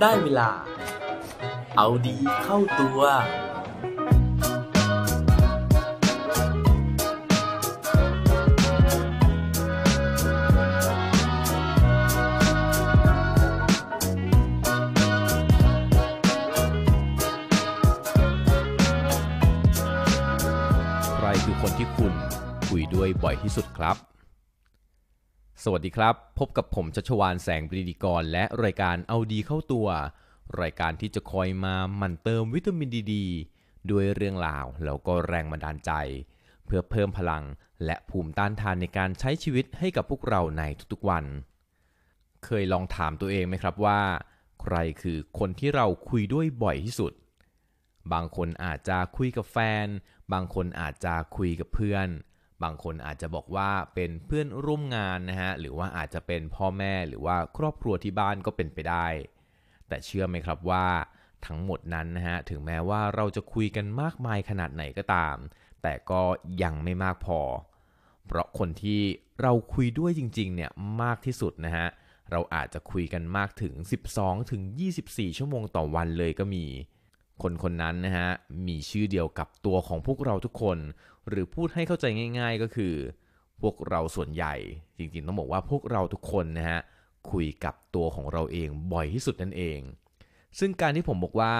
ได้เวลา เอาดีเข้าตัว ใครคือคนที่คุณ คุยด้วยบ่อยที่สุดครับสวัสดีครับพบกับผมชัชวานแสงปรีดีกรและรายการเอาดีเข้าตัวรายการที่จะคอยมามั่นเติมวิตามินดีดด้วยเรื่องราวแล้วก็แรงบันดาลใจ เพื่อเพิ่มพลังและภูมิต้านทานในการใช้ชีวิตให้กับพวกเราในทุกๆวัน เคยลองถามตัวเองไหมครับว่า ใครคือคนที่เราคุยด้วยบ่อยที่สุด บางคนอาจจะคุยกับแฟน บางคนอาจจะคุยกับเพื่อนบางคนอาจจะบอกว่าเป็นเพื่อนร่วมงานนะฮะหรือว่าอาจจะเป็นพ่อแม่หรือว่าครอบครัวที่บ้านก็เป็นไปได้ แต่เชื่อไหมครับว่าทั้งหมดนั้นนะฮะถึงแม้ว่าเราจะคุยกันมากมายขนาดไหนก็ตาม แต่ก็ยังไม่มากพอ เพราะคนที่เราคุยด้วยจริงๆเนี่ยมากที่สุดนะฮะเราอาจจะคุยกันมากถึง 12-24 ชั่วโมงต่อวันเลยก็มีคนคนนั้นนะฮะมีชื่อเดียวกับตัวของพวกเราทุกคน หรือพูดให้เข้าใจง่าย ๆ ก็คือ พวกเราส่วนใหญ่จริงๆต้องบอกว่าพวกเราทุกคนนะฮะคุยกับตัวของเราเองบ่อยที่สุดนั่นเอง ซึ่งการที่ผมบอกว่า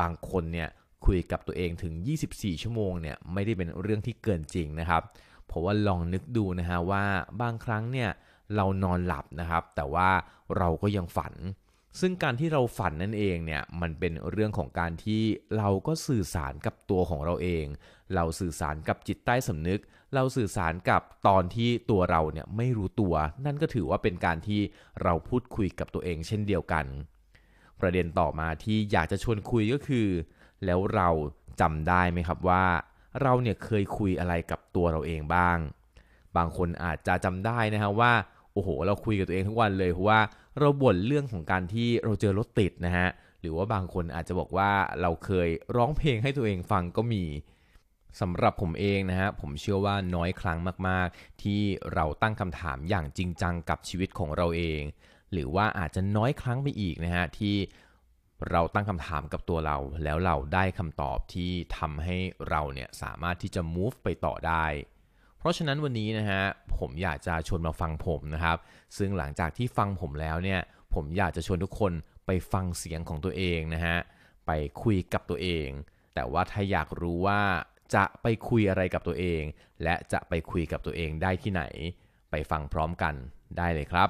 บางคนเนี่ยคุยกับตัวเองถึง 24 ชั่วโมงเนี่ยไม่ได้เป็นเรื่องที่เกินจริงนะครับเพราะว่าลองนึกดูนะฮะว่าบางครั้งเนี่ยเรานอนหลับนะครับ แต่ว่าเราก็ยังฝันซึ่งการที่เราฝันนั่นเองเนี่ยมันเป็นเรื่องของการที่เราก็สื่อสารกับตัวของเราเอง เราสื่อสารกับจิตใต้สำนึก เราสื่อสารกับตอนที่ตัวเราเนี่ยไม่รู้ตัว นั่นก็ถือว่าเป็นการที่เราพูดคุยกับตัวเองเช่นเดียวกัน ประเด็นต่อมาที่อยากจะชวนคุยก็คือ แล้วเราจำได้ไหมครับว่าเราเนี่ยเคยคุยอะไรกับตัวเราเองบ้าง บางคนอาจจะจำได้นะฮะว่าโอ้โห เราคุยกับตัวเองทั้งวันเลยเพราะว่าเราบ่นเรื่องของการที่เราเจอรถติดนะฮะ หรือว่าบางคนอาจจะบอกว่าเราเคยร้องเพลงให้ตัวเองฟังก็มีสำหรับผมเองนะฮะ ผมเชื่อว่าน้อยครั้งมาก ๆ ที่เราตั้งคำถามอย่างจริงจังกับชีวิตของเราเอง หรือว่าอาจจะน้อยครั้งไปอีกนะฮะที่เราตั้งคำถามกับตัวเรา แล้วเราได้คำตอบที่ทำให้เราเนี่ยสามารถที่จะ move ไปต่อได้เพราะฉะนั้นวันนี้นะฮะผมอยากจะชวนมาฟังผมนะครับ ซึ่งหลังจากที่ฟังผมแล้วเนี่ย ผมอยากจะชวนทุกคนไปฟังเสียงของตัวเองนะฮะไปคุยกับตัวเอง แต่ว่าถ้าอยากรู้ว่าจะไปคุยอะไรกับตัวเอง และจะไปคุยกับตัวเองได้ที่ไหน ไปฟังพร้อมกันได้เลยครับ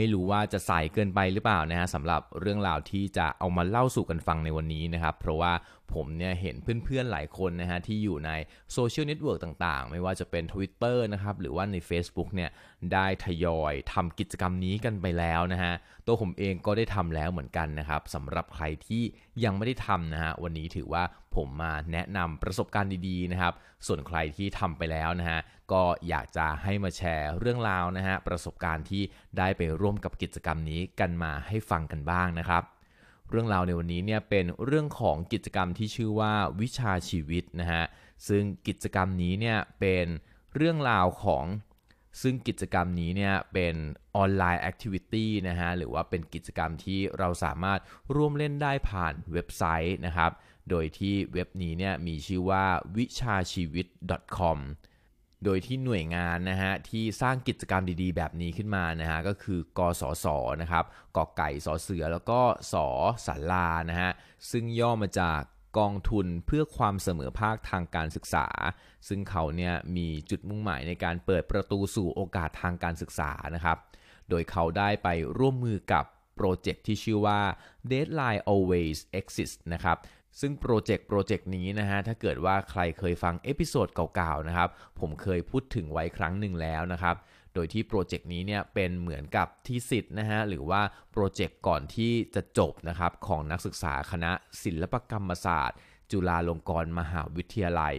ไม่รู้ว่าจะใส่เกินไปหรือเปล่านะฮะสำหรับเรื่องราวที่จะเอามาเล่าสู่กันฟังในวันนี้นะครับ เพราะว่าผมเนี่ยเห็นเพื่อนๆหลายคนนะฮะที่อยู่ในโซเชียลเน็ตเวิร์กต่างๆ ไม่ว่าจะเป็น Twitter นะครับ หรือว่าใน Facebook เนี่ยได้ทยอยทำกิจกรรมนี้กันไปแล้วนะฮะ ตัวผมเองก็ได้ทำแล้วเหมือนกันนะครับสำหรับใครที่ยังไม่ได้ทำนะฮะวันนี้ถือว่าผมมาแนะนำประสบการณ์ดีๆนะครับ ส่วนใครที่ทำไปแล้วนะฮะ ก็อยากจะให้มาแชร์เรื่องราวนะฮะประสบการณ์ที่ได้ไปร่วมกับกิจกรรมนี้กันมาให้ฟังกันบ้างนะครับ เรื่องราวในวันนี้เนี่ยเป็นเรื่องของกิจกรรมที่ชื่อว่าวิชาชีวิตนะฮะ ซึ่งกิจกรรมนี้เนี่ยเป็นเรื่องราวของ ซึ่งกิจกรรมนี้เนี่ยเป็นออนไลน์แอคทิวิตี้นะฮะ หรือว่าเป็นกิจกรรมที่เราสามารถร่วมเล่นได้ผ่านเว็บไซต์นะครับโดยที่เว็บนี้เนี่ยมีชื่อว่าวิชาชีวิต .com โดยที่หน่วยงานนะฮะที่สร้างกิจกรรมดีๆ แบบนี้ขึ้นมานะฮะก็คือกสศนะครับกอไก่สอเสือ แล้วก็สอสารานะฮะซึ่งย่อมาจากกองทุนเพื่อความเสมอภาคทางการศึกษา ซึ่งเขาเนี่ยมีจุดมุ่งหมายในการเปิดประตูสู่โอกาสทางการศึกษานะครับโดยเขาได้ไปร่วมมือกับโปรเจกต์ที่ชื่อว่า Deadline Always Exists นะครับ ซึ่งโปรเจกต์ โปรเจกต์นี้นะฮะ ถ้าเกิดว่าใครเคยฟังเอพิโซดเก่าๆนะครับ ผมเคยพูดถึงไว้ครั้งหนึ่งแล้วนะครับ โดยที่โปรเจกต์นี้เนี่ยเป็นเหมือนกับที่สิทธ์นะฮะ หรือว่าโปรเจกต์ก่อนที่จะจบนะครับของนักศึกษาคณะศิลปกรรมศาสตร์ จุฬาลงกรณ์มหาวิทยาลัย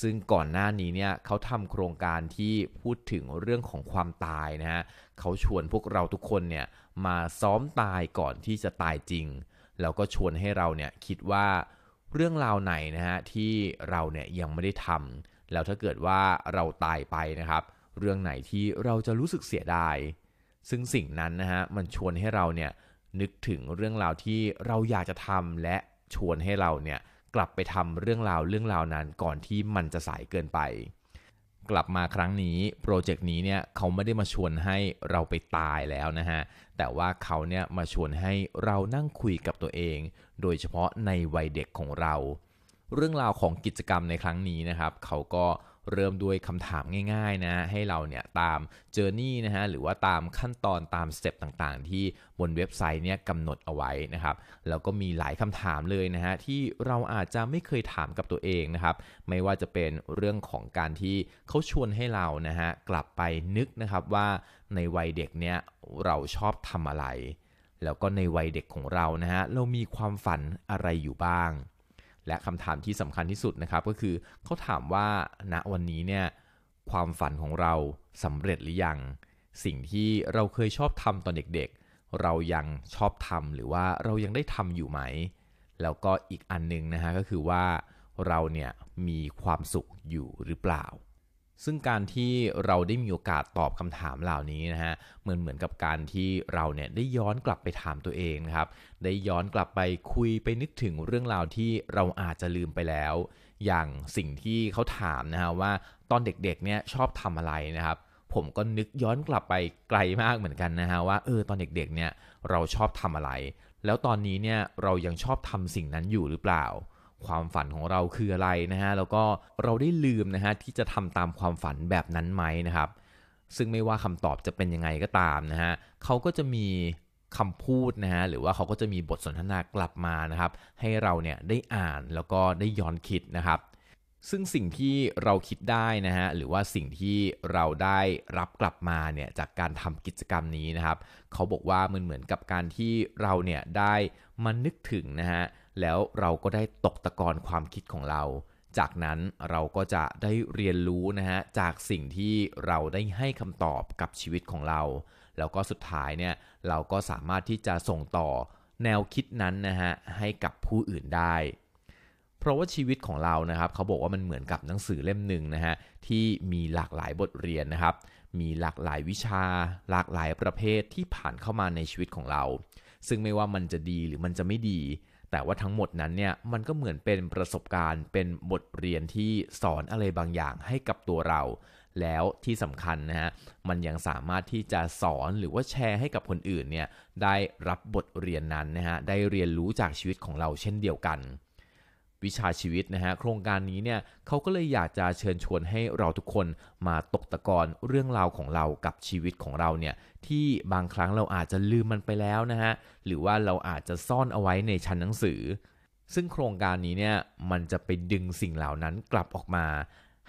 ซึ่งก่อนหน้านี้เนี่ยเขาทำโครงการที่พูดถึงเรื่องของความตายนะฮะเขาชวนพวกเราทุกคนเนี่ยมาซ้อมตายก่อนที่จะตายจริงแล้วก็ชวนให้เราเนี่ยคิดว่าเรื่องราวไหนนะฮะที่เราเนี่ยยังไม่ได้ทำแล้วถ้าเกิดว่าเราตายไปนะครับ เรื่องไหนที่เราจะรู้สึกเสียดายซึ่งสิ่งนั้นนะฮะมันชวนให้เราเนี่ยนึกถึงเรื่องราวที่เราอยากจะทำและชวนให้เราเนี่ยกลับไปทำเรื่องราวเรื่องราวนั้นก่อนที่มันจะสายเกินไป กลับมาครั้งนี้ โปรเจกต์นี้เนี่ยเขาไม่ได้มาชวนให้เราไปตายแล้วนะฮะ แต่ว่าเขาเนี่ยมาชวนให้เรานั่งคุยกับตัวเอง โดยเฉพาะในวัยเด็กของเรา เรื่องราวของกิจกรรมในครั้งนี้นะครับ เขาก็เริ่มด้วยคำถามง่ายๆนะให้เราเนี่ยตามเจอร์นี่นะฮะหรือว่าตามขั้นตอนตามสเต็ปต่างๆ ที่บนเว็บไซต์เนี่ยกำหนดเอาไว้นะครับ แล้วก็มีหลายคำถามเลยนะฮะที่เราอาจจะไม่เคยถามกับตัวเองนะครับ ไม่ว่าจะเป็นเรื่องของการที่เขาชวนให้เรานะฮะกลับไปนึกนะครับว่าในวัยเด็กเนี่ยเราชอบทำอะไร แล้วก็ในวัยเด็กของเรานะฮะเรามีความฝันอะไรอยู่บ้างและคำถามที่สำคัญที่สุดนะครับก็คือเขาถามว่าณวันนี้เนี่ยความฝันของเราสำเร็จหรือยัง สิ่งที่เราเคยชอบทำตอนเด็กๆ เรายังชอบทำหรือว่าเรายังได้ทำอยู่ไหม แล้วก็อีกอันนึงนะฮะก็คือว่าเราเนี่ยมีความสุขอยู่หรือเปล่าซึ่งการที่เราได้มีโอกาสตอบคำถามเหล่านี้นะฮะ เหมือนเหมือนกับการที่เราเนี่ยได้ย้อนกลับไปถามตัวเองครับ ได้ย้อนกลับไปคุยไปนึกถึงเรื่องราวที่เราอาจจะลืมไปแล้ว อย่างสิ่งที่เขาถามนะฮะว่าตอนเด็กๆเนี่ยชอบทำอะไรนะครับ ผมก็นึกย้อนกลับไปไกลมากเหมือนกันนะฮะว่าเออตอนเด็กๆเนี่ยเราชอบทำอะไร แล้วตอนนี้เนี่ยเรายังชอบทำสิ่งนั้นอยู่หรือเปล่าความฝันของเราคืออะไรนะฮะแล้วก็เราได้ลืมนะฮะที่จะทำตามความฝันแบบนั้นไหมนะครับ ซึ่งไม่ว่าคำตอบจะเป็นยังไงก็ตามนะฮะเขาก็จะมีคำพูดนะฮะหรือว่าเขาก็จะมีบทสนทนากลับมานะครับ ให้เราเนี่ยได้อ่านแล้วก็ได้ย้อนคิดนะครับ ซึ่งสิ่งที่เราคิดได้นะฮะหรือว่าสิ่งที่เราได้รับกลับมาเนี่ยจากการทำกิจกรรมนี้นะครับเขาบอกว่ามันเหมือนกับการที่เราเนี่ยได้มานึกถึงนะฮะแล้วเราก็ได้ตกตะกอนความคิดของเรา จากนั้นเราก็จะได้เรียนรู้นะฮะ จากสิ่งที่เราได้ให้คำตอบกับชีวิตของเรา แล้วก็สุดท้ายเนี่ย เราก็สามารถที่จะส่งต่อแนวคิดนั้นนะฮะ ให้กับผู้อื่นได้ เพราะว่าชีวิตของเรานะครับเขาบอกว่ามันเหมือนกับหนังสือเล่มหนึ่งนะฮะที่มีหลากหลายบทเรียนนะครับ มีหลากหลายวิชา หลากหลายประเภทที่ผ่านเข้ามาในชีวิตของเรา ซึ่งไม่ว่ามันจะดีหรือมันจะไม่ดีแต่ว่าทั้งหมดนั้นเนี่ยมันก็เหมือนเป็นประสบการณ์ เป็นบทเรียนที่สอนอะไรบางอย่างให้กับตัวเรา แล้วที่สำคัญนะฮะมันยังสามารถที่จะสอนหรือว่าแชร์ให้กับคนอื่นเนี่ยได้รับบทเรียนนั้นนะฮะได้เรียนรู้จากชีวิตของเราเช่นเดียวกันวิชาชีวิตนะฮะโครงการนี้เนี่ยเขาก็เลยอยากจะเชิญชวนให้เราทุกคนมาตกตะกอนเรื่องราวของเรากับชีวิตของเราเนี่ยที่บางครั้งเราอาจจะลืมมันไปแล้วนะฮะหรือว่าเราอาจจะซ่อนเอาไว้ในชั้นหนังสือ ซึ่งโครงการนี้เนี่ยมันจะไปดึงสิ่งเหล่านั้นกลับออกมา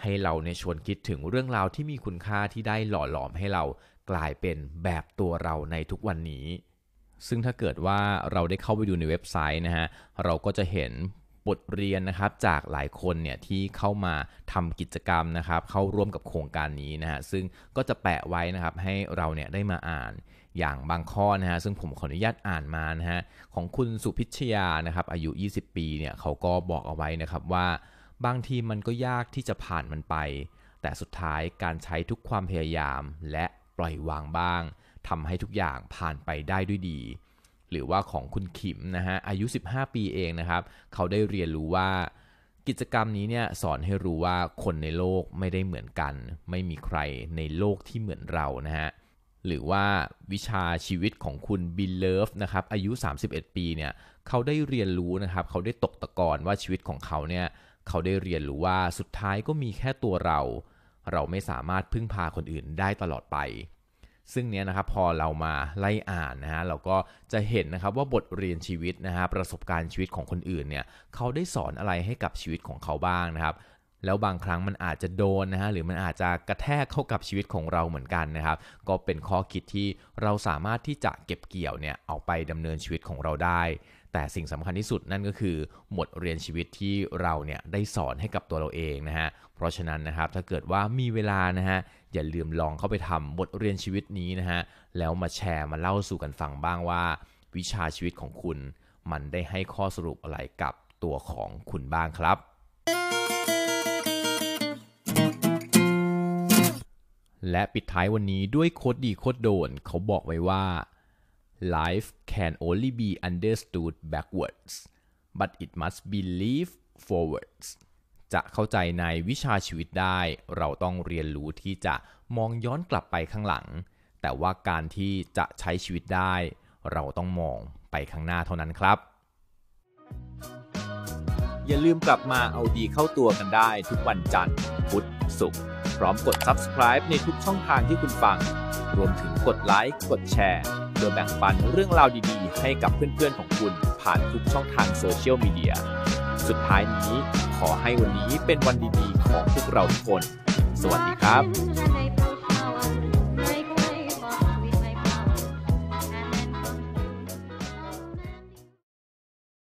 ให้เราในชวนคิดถึงเรื่องราวที่มีคุณค่าที่ได้หล่อหลอมให้เรากลายเป็นแบบตัวเราในทุกวันนี้ ซึ่งถ้าเกิดว่าเราได้เข้าไปดูในเว็บไซต์นะฮะเราก็จะเห็นบทเรียนนะครับจากหลายคนเนี่ยที่เข้ามาทำกิจกรรมนะครับ เข้าร่วมกับโครงการนี้นะฮะซึ่งก็จะแปะไว้นะครับให้เราเนี่ยได้มาอ่านอย่างบางข้อนะฮะซึ่งผมขออนุญาตอ่านมานะฮะของคุณสุพิชยานะครับอายุ 20 ปีเนี่ยเขาก็บอกเอาไว้นะครับว่า บางทีมันก็ยากที่จะผ่านมันไป แต่สุดท้ายการใช้ทุกความพยายามและปล่อยวางบ้างทำให้ทุกอย่างผ่านไปได้ด้วยดีหรือว่าของคุณขิมนะฮะอายุ 15 ปีเองนะครับเขาได้เรียนรู้ว่ากิจกรรมนี้เนี่ยสอนให้รู้ว่าคนในโลกไม่ได้เหมือนกัน ไม่มีใครในโลกที่เหมือนเรานะฮะหรือว่าวิชาชีวิตของคุณบิลเลฟนะครับอายุ 31 ปีเนี่ยเขาได้เรียนรู้นะครับเขาได้ตกตะกอนว่าชีวิตของเขาเนี่ยเขาได้เรียนรู้ว่าสุดท้ายก็มีแค่ตัวเรา เราไม่สามารถพึ่งพาคนอื่นได้ตลอดไปซึ่งเนี้ยนะครับพอเรามาไล่อ่านนะฮะเราก็จะเห็นนะครับว่าบทเรียนชีวิตนะฮะประสบการณ์ชีวิตของคนอื่นเนี่ยเขาได้สอนอะไรให้กับชีวิตของเขาบ้างนะครับ แล้วบางครั้งมันอาจจะโดนนะฮะหรือมันอาจจะกระแทกเข้ากับชีวิตของเราเหมือนกันนะครับ ก็เป็นข้อคิดที่เราสามารถที่จะเก็บเกี่ยวเนี่ยเอาไปดำเนินชีวิตของเราได้ แต่สิ่งสำคัญที่สุดนั่นก็คือบทเรียนชีวิตที่เราเนี่ยได้สอนให้กับตัวเราเองนะฮะเพราะฉะนั้นนะครับถ้าเกิดว่ามีเวลานะฮะอย่าลืมลองเข้าไปทำบทเรียนชีวิตนี้นะฮะ แล้วมาแชร์มาเล่าสู่กันฟังบ้างว่า วิชาชีวิตของคุณมันได้ให้ข้อสรุปอะไรกับตัวของคุณบ้างครับ และปิดท้ายวันนี้ด้วยโคดดีโคดโดนเขาบอกไว้ว่า life can only be understood backwards but it must be lived forwards จะเข้าใจในวิชาชีวิตได้ เราต้องเรียนรู้ที่จะมองย้อนกลับไปข้างหลัง แต่ว่าการที่จะใช้ชีวิตได้ เราต้องมองไปข้างหน้าเท่านั้นครับ อย่าลืมกลับมาเอาดีเข้าตัวกันได้ทุกวันจันทร์ พุธศุกร์พร้อมกด subscribe ในทุกช่องทางที่คุณฟัง รวมถึงกดไลค์กดแชร์เพื่อแบ่งปันเรื่องราวดีๆ ให้กับเพื่อนๆของคุณผ่านทุกช่องทางโซเชียลมีเดียสุดท้ายนี้ขอให้วันนี้เป็นวันดีๆของพวกเราทุกคน สวัสดีครับ